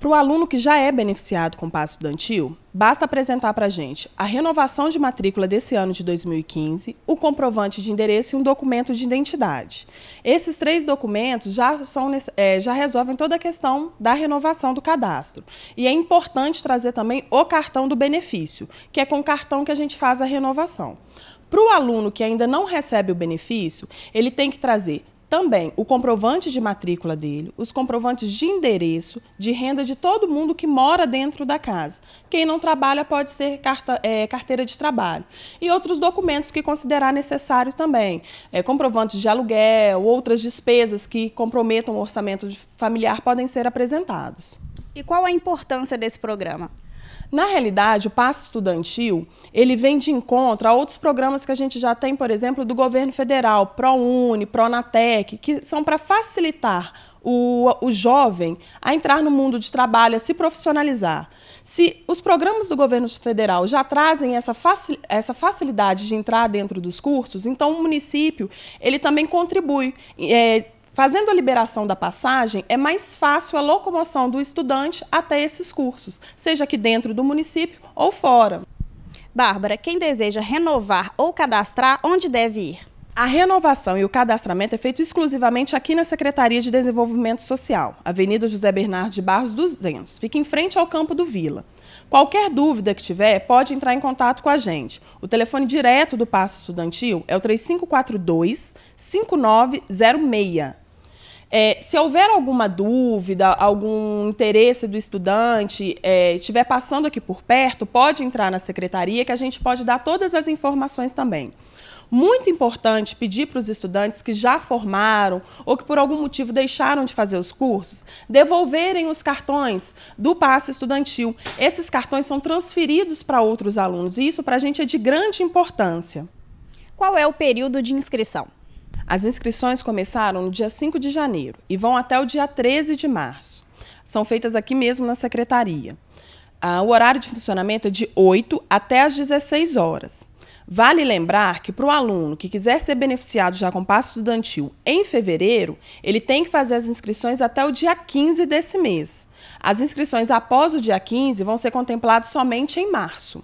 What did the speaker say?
Para o aluno que já é beneficiado com o passo estudantil, basta apresentar para a gente a renovação de matrícula desse ano de 2015, o comprovante de endereço e um documento de identidade. Esses três documentos já, são, é, já resolvem toda a questão da renovação do cadastro. E é importante trazer também o cartão do benefício, que é com o cartão que a gente faz a renovação. Para o aluno que ainda não recebe o benefício, ele tem que trazer também o comprovante de matrícula dele, os comprovantes de endereço, de renda de todo mundo que mora dentro da casa. Quem não trabalha pode ser carta, é, carteira de trabalho. E outros documentos que considerar necessário também. É, comprovantes de aluguel, outras despesas que comprometam o orçamento familiar podem ser apresentados. E qual a importância desse programa? Na realidade, o passo estudantil, ele vem de encontro a outros programas que a gente já tem, por exemplo, do governo federal, ProUni, Pronatec, que são para facilitar o, o jovem a entrar no mundo de trabalho, a se profissionalizar. Se os programas do governo federal já trazem essa, essa facilidade de entrar dentro dos cursos, então o município ele também contribui. É, Fazendo a liberação da passagem, é mais fácil a locomoção do estudante até esses cursos, seja aqui dentro do município ou fora. Bárbara, quem deseja renovar ou cadastrar, onde deve ir? A renovação e o cadastramento é feito exclusivamente aqui na Secretaria de Desenvolvimento Social, Avenida José Bernardo de Barros 200. Fica em frente ao campo do Vila. Qualquer dúvida que tiver, pode entrar em contato com a gente. O telefone direto do Passo Estudantil é o 3542 5906. É, se houver alguma dúvida, algum interesse do estudante, é, estiver passando aqui por perto, pode entrar na secretaria que a gente pode dar todas as informações também muito importante pedir para os estudantes que já formaram ou que por algum motivo deixaram de fazer os cursos, devolverem os cartões do passe estudantil. Esses cartões são transferidos para outros alunos e isso para a gente é de grande importância. Qual é o período de inscrição? As inscrições começaram no dia 5 de janeiro e vão até o dia 13 de março. São feitas aqui mesmo na secretaria. Ah, o horário de funcionamento é de 8 até as 16 horas. Vale lembrar que para o aluno que quiser ser beneficiado já com passo estudantil em fevereiro, ele tem que fazer as inscrições até o dia 15 desse mês. As inscrições após o dia 15 vão ser contempladas somente em março.